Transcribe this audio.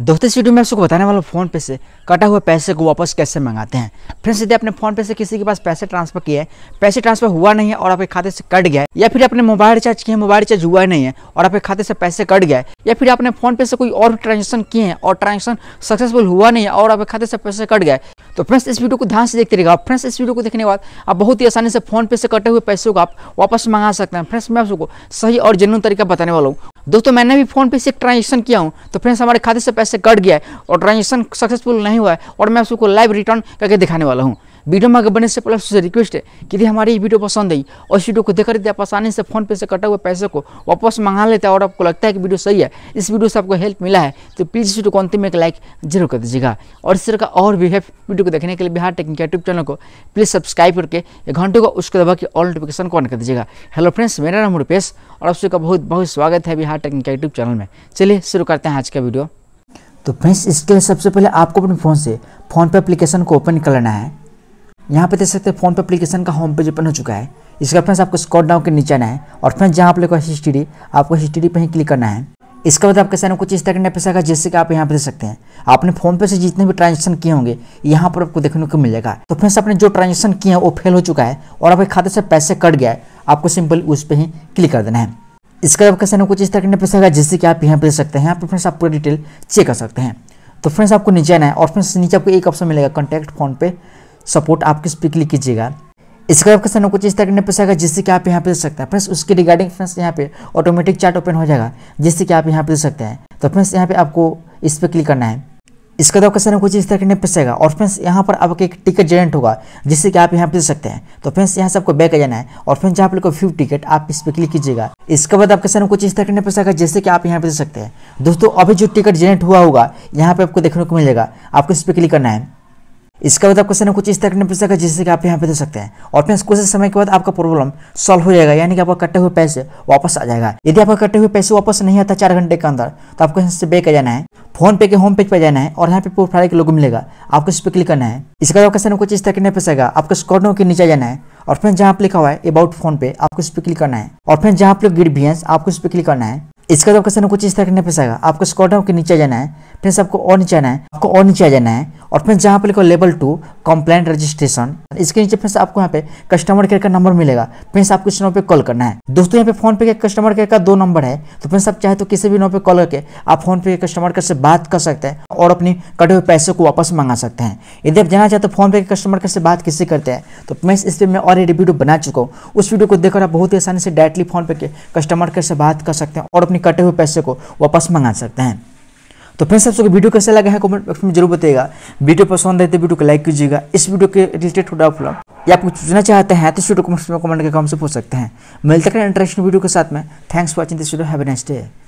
दोस्तों इस वीडियो में आपको बताने वाला फ़ोन पे से कटा हुआ पैसे को वापस कैसे मंगाते हैं फ्रेंड्स यदि आपने फ़ोन पे से किसी के पास पैसे ट्रांसफर किए पैसे ट्रांसफर हुआ नहीं है और आपके खाते से कट गया या फिर आपने मोबाइल रिचार्ज किए मोबाइल रिचार्ज हुआ नहीं है और आपके खाते से पैसे कट गया या फिर आपने फ़ोन पे से कोई और ट्रांजेक्शन किए हैं और ट्रांजेक्शन सक्सेसफुल हुआ नहीं है और आपके खाते से पैसे कट गए तो फ्रेंड्स इस वीडियो को ध्यान से देखते आप फ्रेंड्स इस वीडियो को देखने के बाद आप बहुत ही आसानी से फोन पे से कटे हुए पैसों को आप वापस मंगा सकते हैं फ्रेंड्स मैं आप सबको सही और जेनुअन तरीका बताने वाला हूँ दोस्तों मैंने भी फोन पे से एक ट्रांजेक्शन किया हूँ तो फ्रेंड्स हमारे खाते से पैसे कट गया है और ट्रांजेक्शन सक्सेसफुल नहीं हुआ है और मैं आप सबको लाइव रिटर्न करके दिखाने वाला हूँ वीडियो में आगे बढ़ने से पहले आपसे रिक्वेस्ट है कि यदि हमारी ये वीडियो पसंद आई और इस वीडियो को देखकर यदि आप आसानी से फोन पे से कटा हुए पैसे को वापस मंगा लेते हैं और आपको लगता है कि वीडियो सही है इस वीडियो से आपको हेल्प मिला है तो प्लीज़ इस वीडियो को अंतिम एक लाइक जरूर कर दीजिएगा और इस तरह का और भी है वीडियो को देखने के लिए बिहार टेक्निक यूट्यूब चैनल को प्लीज़ सब्सक्राइब करके एक घंटे को उसके दबा के ऑल नोटिफिकेशन को ऑन कर दीजिएगा हेलो फ्रेंड्स मेरा नाम रूपेश और आप सबका बहुत बहुत स्वागत है बिहार टेक्निक यूट्यूब चैनल में चलिए शुरू करते हैं आज का वीडियो तो फ्रेंड्स इसके लिए सबसे पहले आपको अपने फ़ोन से फ़ोन पे एप्लीकेशन को ओपन कर लेना है यहाँ पे देख सकते हैं फोन पे एप्लीकेशन का होम पेज ओपन हो चुका है इसका फ्रेंड्स आपको स्कॉट डाउन के नीचे आना है और फ्रेंड्स जहाँ आप लोग हिस्ट्री आपको हिस्ट्री पर ही क्लिक करना है इसके बाद आपके सामने कुछ इस तरह का पैसा का जैसे कि आप यहाँ पर देख सकते हैं आपने फोन पे से जितने भी ट्रांजेक्शन किए होंगे यहाँ पर आपको देखने को मिलेगा तो फ्रेंड्स आपने जो ट्रांजेक्शन किया है वो फेल हो चुका है और आपके खाते से पैसे कट गया है आपको सिंपल उस पर ही क्लिक कर देना है इसके बाद आपके सामने कुछ इस तरह का पैसा का जैसे कि आप यहाँ पे देख सकते हैं यहाँ पर फ्रेंड्स आप पूरी डिटेल चेक कर सकते हैं तो फ्रेंड्स आपको नीचे आना है और फ्रेंड्स नीचे आपको एक ऑप्शन मिलेगा कॉन्टैक्ट फोन पे सपोर्ट आप किस पे क्लिक कीजिएगा इसके आपके सामने कुछ इस तरह का पैसा आएगा जिससे कि आप यहाँ पे देख सकते हैं फ्रेंड्स उसके रिगार्डिंग फ्रेंड्स यहाँ पे ऑटोमेटिक चार्ट ओपन हो जाएगा जिससे कि आप यहाँ पे देख सकते हैं तो फ्रेंड्स यहाँ पे आपको इस पर क्लिक करना है इसका तो क्वेश्चन कुछ इस तरह करने आएगा और फ्रेंड्स यहाँ पर आपका एक टिकट जेनरेट होगा जिससे कि आप यहाँ पे दे सकते हैं तो फ्रेंड्स यहाँ से आपको बैक आ जाना है और फ्रेंड्स यहाँ पर लिखो फ्यू टिकट आप इस पर क्लिक कीजिएगा इसके बाद आपके सामने कुछ इस तरह करने आएगा जैसे कि आप यहाँ पे दे सकते हैं दोस्तों अभी जो टिकट जेनरेट हुआ होगा यहाँ पे आपको देखने को मिलेगा आपको इस पर क्लिक करना है इसका मतलब क्वेश्चन कुछ इस तरह का जिससे कि आप यहाँ पे दे तो सकते हैं और फिर कुछ समय के बाद आपका प्रॉब्लम सॉल्व हो जाएगा यानी कि आपका कटे हुए पैसे वापस आ जाएगा यदि आपका कटे हुए पैसे वापस नहीं आता चार घंटे के अंदर तो आपको यहाँ से बे कर जाना है फोन पे के होम पेज पर जाना है और यहाँ पे फ्राइड के लोगो मिलेगा आपको इस पर क्लिक करना है इसका मतलब क्वेश्चन कुछ इस तरह का नहीं आपको स्कोर के नीचे जाना है और फिर जहाँ आप लिखा हुआ है अबाउट फोन पे आपको इस पर क्लिक करना है और फिर जहाँ आप लोग भी आपको इस पर क्लिक करना है इसका जो मतलब क्वेश्चन कुछ इस तरह नहीं फंसाएगा आपको स्कोर के नीचे जाना है फिर आपको और नीचे आना है आपको और नीचे आ जाना है और फ्रेंड्स जहाँ पर लिखो लेवल टू कंप्लेंट रजिस्ट्रेशन इसके नीचे फ्रेंड्स आपको यहाँ पे कस्टमर केयर का नंबर मिलेगा फ्रेंड्स आपको इस नंबर पे कॉल करना है दोस्तों यहाँ पे फोन पे के कस्टमर केयर का दो नंबर है तो फ्रेंड्स आप चाहे तो किसी भी नंबर पे कॉल करके आप फोन तो पे के कस्टमर तो केयर से बात कर सकते हैं और अपनी कटे हुए पैसे को वापस मंगा सकते हैं यदि आप जाना चाहते हो फोन पे के कस्टमर केयर से बात किससे करते हैं तो फ्रेंड्स इस पर मैं ऑलरेडी वीडियो बना चुका हूँ उस वीडियो को देखकर आप बहुत ही आसानी से डायरेक्टली फोन पे के कस्टमर केयर से बात कर सकते हैं और अपने कटे हुए पैसे को वापस मंगा सकते हैं तो फ्रेंड्स आप सबको वीडियो कैसा लगा है कमेंट बॉक्स में जरूर बताइएगा वीडियो पसंद आए तो वीडियो को लाइक कीजिएगा इस वीडियो के रिलेटेड थोड़ा फॉलो या आप कुछ पूछना चाहते हैं तो वीडियो कमेंट्स में कमेंट करके हमसे पूछ सकते हैं मिलते हैं इंटरेस्टिंग वीडियो के साथ में thanks for watching this video have next day